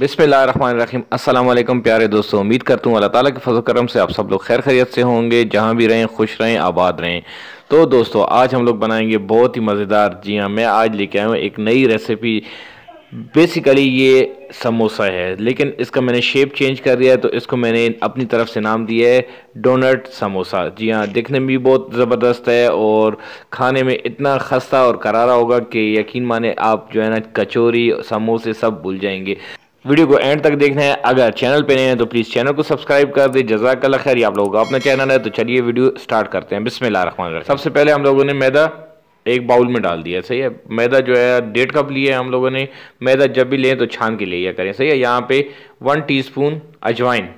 बिसमीम अल्लाम प्यारे दोस्तों उम्मीद करता हूँ अल्लाह ताला के फजल करम से आप सब लोग खैर खैरियत से होंगे जहाँ भी रहें खुश रहें आबाद रहें तो दोस्तों आज हम लोग बनाएंगे बहुत ही मज़ेदार जी हाँ मैं आज लेके आया हूँ एक नई रेसिपी बेसिकली ये समोसा है लेकिन इसका मैंने शेप चेंज कर दिया है तो इसको मैंने अपनी तरफ से नाम दिया है डोनट समोसा जी हाँ दिखने में भी बहुत ज़बरदस्त है और खाने में इतना खस्ता और करारा होगा कि यकीन माने आप जो है ना कचोरी समोसे सब भूल जाएंगे वीडियो को एंड तक देखना है अगर चैनल पे नए हैं तो प्लीज़ चैनल को सब्सक्राइब कर दे जजाकल खैर आप लोगों का अपना चैनल है तो चलिए वीडियो स्टार्ट करते हैं बिस्मिल्लाह सबसे पहले हम लोगों ने मैदा एक बाउल में डाल दिया सही है मैदा जो है डेढ़ कप लिया है हम लोगों ने मैदा जब भी लें तो छान के लिया करें सही है यहाँ पे वन टी अजवाइन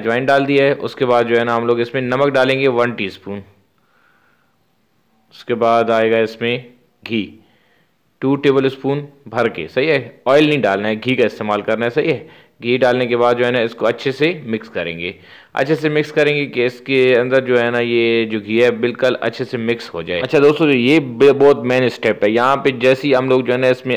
अजवाइन डाल दिया है उसके बाद जो है ना हम लोग इसमें नमक डालेंगे वन टी उसके बाद आएगा इसमें घी टू टेबल स्पून भर के सही है ऑयल नहीं डालना है घी का इस्तेमाल करना है सही है घी डालने के बाद जो है ना इसको अच्छे से मिक्स करेंगे अच्छे से मिक्स करेंगे कि इसके अंदर जो है ना ये जो घी है बिल्कुल अच्छे से मिक्स हो जाए अच्छा दोस्तों ये बहुत मेन स्टेप है यहाँ पे जैसे ही हम लोग जो है ना इसमें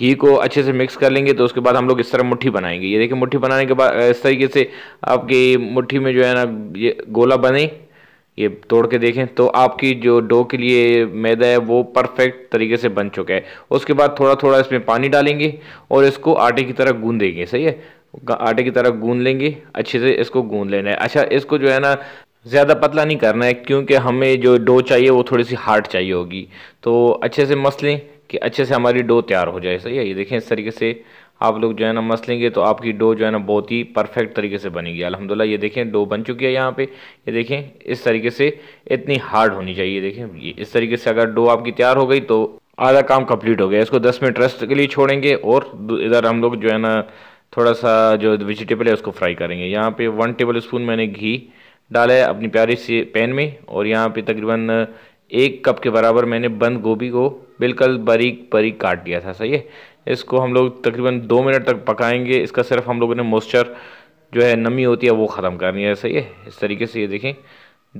घी को अच्छे से मिक्स कर लेंगे तो उसके बाद हम लोग इस तरह मुट्ठी बनाएंगे ये देखिए मुट्ठी बनाने के बाद इस तरीके से आपकी मुट्ठी में जो है ना ये गोला बने ये तोड़ के देखें तो आपकी जो डो के लिए मैदा है वो परफेक्ट तरीके से बन चुका है उसके बाद थोड़ा थोड़ा इसमें पानी डालेंगे और इसको आटे की तरह गूंदेंगे सही है आटे की तरह गूंद लेंगे अच्छे से इसको गूंद लेना है अच्छा इसको जो है ना ज़्यादा पतला नहीं करना है क्योंकि हमें जो डो चाहिए वो थोड़ी सी हार्ड चाहिए होगी तो अच्छे से मसलें कि अच्छे से हमारी डो तैयार हो जाए सही है ये देखें इस तरीके से आप लोग जो है ना मस लेंगे तो आपकी डो जो है ना बहुत ही परफेक्ट तरीके से बनेगी अलहमदिल्ला ये देखें डो बन चुकी है यहाँ पे ये देखें इस तरीके से इतनी हार्ड होनी चाहिए देखें ये इस तरीके से अगर डो आपकी तैयार हो गई तो आधा काम कंप्लीट हो गया इसको 10 मिनट रेस्ट के लिए छोड़ेंगे और इधर हम लोग जो है ना थोड़ा सा जो वेजिटेबल है उसको फ्राई करेंगे यहाँ पर वन टेबल स्पून मैंने घी डाला है अपनी प्यारी से पैन में और यहाँ पर तकरीबन एक कप के बराबर मैंने बंद गोभी को बिल्कुल बारीक बारीक काट दिया था सही है इसको हम लोग तकरीबन दो मिनट तक पकाएंगे इसका सिर्फ हम लोगों ने मॉइस्चर जो है नमी होती है वो ख़त्म करनी है सही है इस तरीके से ये देखें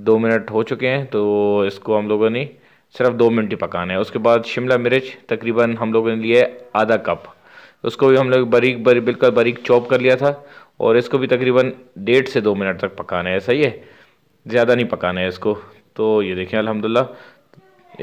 दो मिनट हो चुके हैं तो इसको हम लोगों ने सिर्फ दो मिनट ही पकाना है उसके बाद शिमला मिर्च तकरीबन हम लोगों ने लिया है आधा कप उसको भी हम लोग बारीक बारीक बिल्कुल बारीक चॉप कर लिया था और इसको भी तकरीबन डेढ़ से दो मिनट तक पकाना है सही है ज़्यादा नहीं पकाना है इसको तो ये देखें अलहमदिल्ला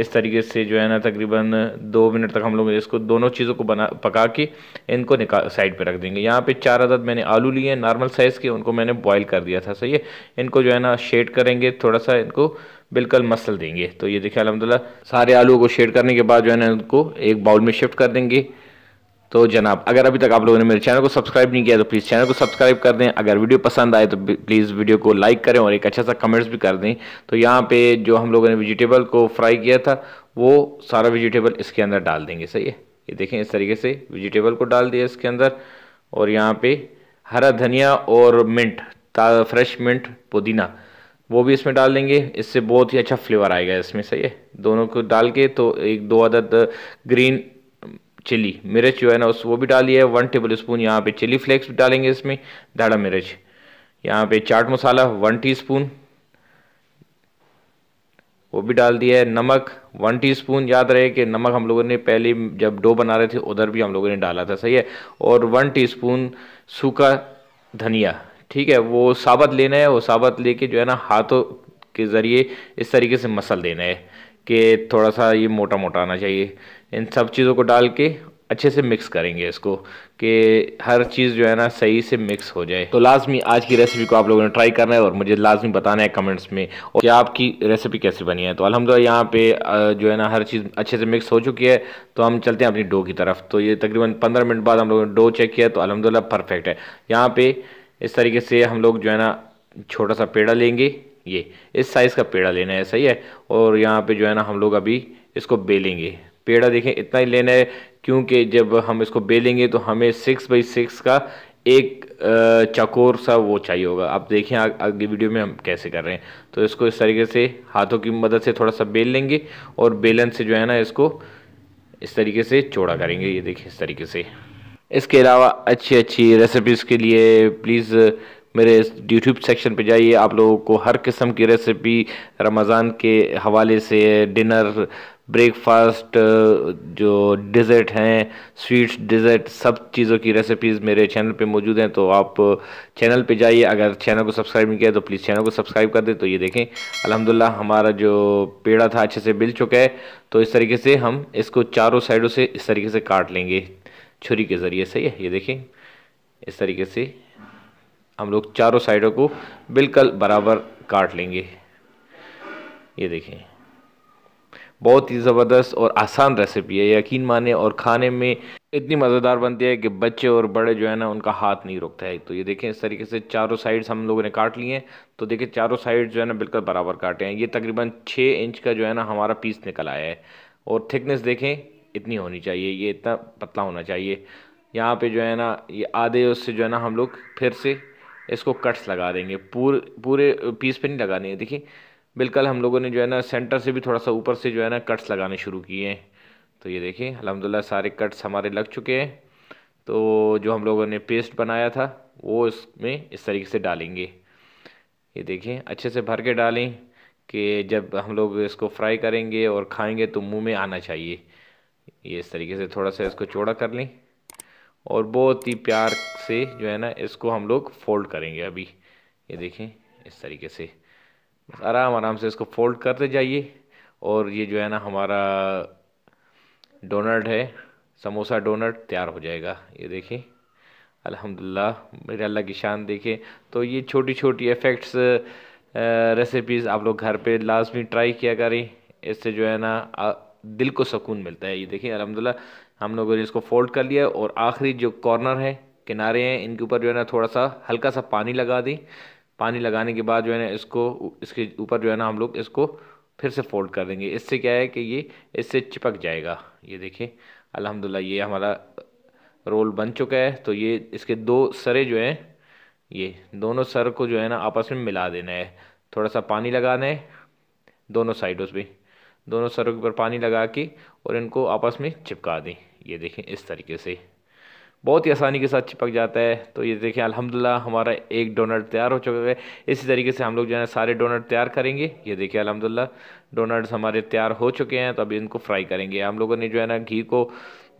इस तरीके से जो है ना तकरीबन दो मिनट तक हम लोग इसको दोनों चीज़ों को बना पका के इनको निकाल साइड पे रख देंगे यहाँ पे चार अदद मैंने आलू लिए हैं नॉर्मल साइज़ के उनको मैंने बॉईल कर दिया था सही है इनको जो है ना शेड करेंगे थोड़ा सा इनको बिल्कुल मसल देंगे तो ये देखिए अलहमदिल्ला सारे आलू को शेड करने के बाद जो है ना इनको एक बाउल में शिफ्ट कर देंगे तो जनाब अगर अभी तक आप लोगों ने मेरे चैनल को सब्सक्राइब नहीं किया तो प्लीज़ चैनल को सब्सक्राइब कर दें अगर वीडियो पसंद आए तो प्लीज़ वीडियो को लाइक करें और एक अच्छा सा कमेंट्स भी कर दें तो यहाँ पे जो हम लोगों ने वेजिटेबल को फ्राई किया था वो सारा वेजिटेबल इसके अंदर डाल देंगे सही है ये देखें इस तरीके से वेजिटेबल को डाल दिया इसके अंदर और यहाँ पर हरा धनिया और मिंट फ्रेश मिंट पुदीना वो भी इसमें डाल देंगे इससे बहुत ही अच्छा फ्लेवर आएगा इसमें सही है दोनों को डाल के तो एक दो अदद ग्रीन चिली मिर्च जो है ना उस वो भी डाली है वन टेबल स्पून यहाँ पे चिली फ्लेक्स भी डालेंगे इसमें दाढ़ा मिर्च यहाँ पे चाट मसाला वन टीस्पून वो भी डाल दिया है नमक वन टीस्पून याद रहे कि नमक हम लोगों ने पहले जब डो बना रहे थे उधर भी हम लोगों ने डाला था सही है और वन स्पून सूखा धनिया ठीक है वो साबत लेना है वो साबत लेके जो है ना हाथों के ज़रिए इस तरीके से मसल देना है कि थोड़ा सा ये मोटा मोटा आना चाहिए इन सब चीज़ों को डाल के अच्छे से मिक्स करेंगे इसको कि हर चीज़ जो है ना सही से मिक्स हो जाए तो लाजमी आज की रेसिपी को आप लोगों ने ट्राई करना है और मुझे लाजमी बताना है कमेंट्स में और कि आपकी रेसिपी कैसे बनी है तो अलहमदिल्ला यहाँ पे जो है ना हर चीज़ अच्छे से मिक्स हो चुकी है तो हम चलते हैं अपनी डो की तरफ तो ये तकरीबन पंद्रह मिनट बाद हम लोगों ने डो चेक किया तो अलहमदिल्ला परफेक्ट है यहाँ पर इस तरीके से हम लोग जो है ना छोटा सा पेड़ा लेंगे ये इस साइज़ का पेड़ा लेना है सही है और यहाँ पे जो है ना हम लोग अभी इसको बेलेंगे पेड़ा देखें इतना ही लेना है क्योंकि जब हम इसको बेलेंगे तो हमें सिक्स बाई सिक्स का एक चकोर सा वो चाहिए होगा आप देखें अगली वीडियो में हम कैसे कर रहे हैं तो इसको इस तरीके से हाथों की मदद से थोड़ा सा बेल लेंगे और बेलन से जो है ना इसको इस तरीके से चौड़ा करेंगे ये देखें इस तरीके से इसके अलावा अच्छी अच्छी रेसिपीज़ के लिए प्लीज़ मेरे यूट्यूब सेक्शन पे जाइए आप लोगों को हर किस्म की रेसिपी रमज़ान के हवाले से डिनर ब्रेकफास्ट जो डिज़र्ट हैं स्वीट्स डिज़र्ट सब चीज़ों की रेसिपीज़ मेरे चैनल पे मौजूद हैं तो आप चैनल पे जाइए अगर चैनल को सब्सक्राइब नहीं किया तो प्लीज़ चैनल को सब्सक्राइब कर दें तो ये देखें अल्हम्दुलिल्लाह हमारा जो पेड़ा था अच्छे से मिल चुका है तो इस तरीके से हम इसको चारों साइडों से इस तरीके से काट लेंगे छुरी के ज़रिए सही है ये देखें इस तरीके से हम लोग चारों साइडों को बिल्कुल बराबर काट लेंगे ये देखें बहुत ही ज़बरदस्त और आसान रेसिपी है यकीन माने और खाने में इतनी मज़ेदार बनती है कि बच्चे और बड़े जो है ना उनका हाथ नहीं रुकता है तो ये देखें इस तरीके से चारों साइड्स हम लोगों ने काट लिए हैं तो देखिए चारों साइड जो है ना बिल्कुल बराबर काटे हैं ये तकरीबन छः इंच का जो है ना हमारा पीस निकल आया है और थिकनेस देखें इतनी होनी चाहिए ये इतना पतला होना चाहिए यहाँ पर जो है ना ये आधे उससे जो है ना हम लोग फिर से इसको कट्स लगा देंगे पूरे पूरे पीस पे नहीं लगाने हैं देखिए बिल्कुल हम लोगों ने जो है ना सेंटर से भी थोड़ा सा ऊपर से जो है ना कट्स लगाने शुरू किए हैं तो ये देखिए अलहमदिल्ला सारे कट्स हमारे लग चुके हैं तो जो हम लोगों ने पेस्ट बनाया था वो इसमें इस तरीके से डालेंगे ये देखिए अच्छे से भर के डालें कि जब हम लोग इसको फ्राई करेंगे और खाएंगे तो मुंह में आना चाहिए ये इस तरीके से थोड़ा सा इसको चौड़ा कर लें और बहुत ही प्यार से जो है ना इसको हम लोग फोल्ड करेंगे अभी ये देखें इस तरीके से बस आराम आराम से इसको फोल्ड करते जाइए और ये जो है ना हमारा डोनट है समोसा डोनट तैयार हो जाएगा ये देखें अल्हम्दुलिल्लाह मेरे अल्लाह की शान देखें तो ये छोटी छोटी इफ़ेक्ट्स रेसिपीज़ आप लोग घर पे लाजमी ट्राई किया करें इससे जो है ना दिल को सुकून मिलता है ये देखें अलहमदिल्ला हम लोगों ने इसको फोल्ड कर लिया और आखिरी जो कॉर्नर है किनारे हैं इनके ऊपर जो है ना थोड़ा सा हल्का सा पानी लगा दें पानी लगाने के बाद जो है ना इसको इसके ऊपर जो है ना हम लोग इसको फिर से फोल्ड कर देंगे इससे क्या है कि ये इससे चिपक जाएगा ये देखें अलहमदिल्ला ये हमारा रोल बन चुका है तो ये इसके दो सरे जो हैं ये दोनों सर को जो है ना आपस में मिला देना है थोड़ा सा पानी लगाना है दोनों साइडों पर दोनों सरों के ऊपर पानी लगा के और इनको आपस में चिपका दें ये देखें इस तरीके से बहुत ही आसानी के साथ चिपक जाता है तो ये देखें अल्हम्दुलिल्लाह हमारा एक डोनट तैयार हो चुका है इसी तरीके से हम लोग जो है सारे डोनट तैयार करेंगे ये देखें अल्हम्दुलिल्लाह डोनट्स हमारे तैयार हो चुके हैं तो अभी इनको फ्राई करेंगे हम लोगों ने जो है ना घी को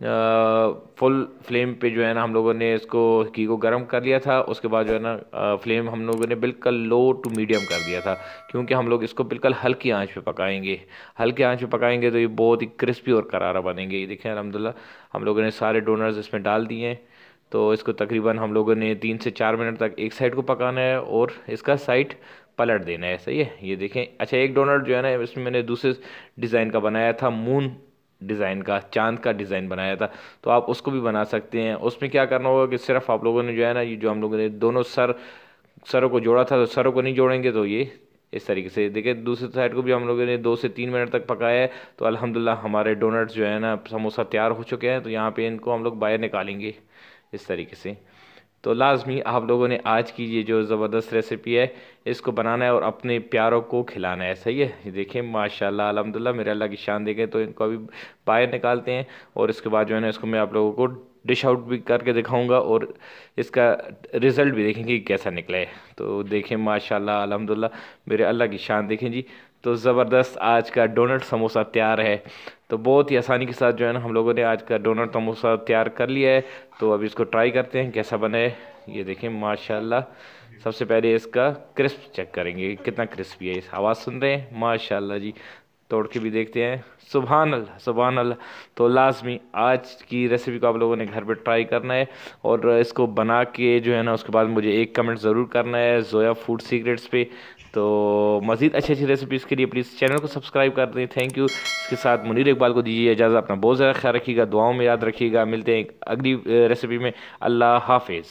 फुल फ्लेम पे जो है ना हम लोगों ने इसको घी को गर्म कर लिया था उसके बाद जो है ना फ्लेम हम लोगों ने बिल्कुल लो टू मीडियम कर दिया था क्योंकि हम लोग इसको बिल्कुल हल्की आंच पे पकाएंगे हल्की आंच पे पकाएंगे तो ये बहुत ही क्रिस्पी और करारा बनेंगे ये देखें अलहमदिल्ला हम लोगों ने सारे डोनर्स इसमें डाल दिए हैं तो इसको तकरीबन हम लोगों ने तीन से चार मिनट तक एक साइड को पकाना है और इसका साइड पलट देना है सही है ये देखें अच्छा एक डोनट जो है ना इसमें मैंने दूसरे डिज़ाइन का बनाया था मून डिज़ाइन का चांद का डिज़ाइन बनाया था तो आप उसको भी बना सकते हैं उसमें क्या करना होगा कि सिर्फ आप लोगों ने जो है ना ये जो हम लोगों ने दोनों सर सरों को जोड़ा था तो सरों को नहीं जोड़ेंगे तो ये इस तरीके से देखिए दूसरी साइड को भी हम लोगों ने दो से तीन मिनट तक पकाया है तो अलहमदिल्ला हमारे डोनट्स जो है ना समोसा तैयार हो चुके हैं तो यहाँ पर इनको हम लोग बाहर निकालेंगे इस तरीके से तो लाजमी आप लोगों ने आज की ये जो ज़बरदस्त रेसिपी है इसको बनाना है और अपने प्यारों को खिलाना है सही है देखिए देखें माशाल्लाह अलहमदिल्ला मेरे अल्लाह की शान देखें तो इनको अभी बाहर निकालते हैं और इसके बाद जो है ना इसको मैं आप लोगों को डिश आउट भी करके दिखाऊंगा और इसका रिज़ल्ट भी देखेंगे कैसा निकला है तो देखें माशाल्लाह अलहमदिल्ला मेरे अल्लाह की शान देखें जी तो ज़बरदस्त आज का डोनट समोसा तैयार है तो बहुत ही आसानी के साथ जो है ना हम लोगों ने आज का डोनट समोसा तैयार कर लिया है तो अब इसको ट्राई करते हैं कैसा बना है ये देखें माशाल्लाह सबसे पहले इसका क्रिस्प चेक करेंगे कितना क्रिस्पी है इस आवाज़ सुन रहे हैं माशाल्लाह जी तोड़ के भी देखते हैं सुबहान अल्लाह सुबहान अल्लाह तो लाजमी आज की रेसिपी को आप लोगों ने घर पर ट्राई करना है और इसको बना के जो है ना उसके बाद मुझे एक कमेंट ज़रूर करना है जोया फूड सीक्रेट्स पे तो मज़ीद अच्छी अच्छी रेसिपीज़ के लिए प्लीज़ चैनल को सब्सक्राइब कर दें थैंक यू इसके साथ मुनीर इकबाल को दीजिए इजाज़त अपना बहुत ज़्यादा ख्याल रखिएगा दुआओं में याद रखिएगा मिलते हैं अगली रेसिपी में अल्लाह हाफिज़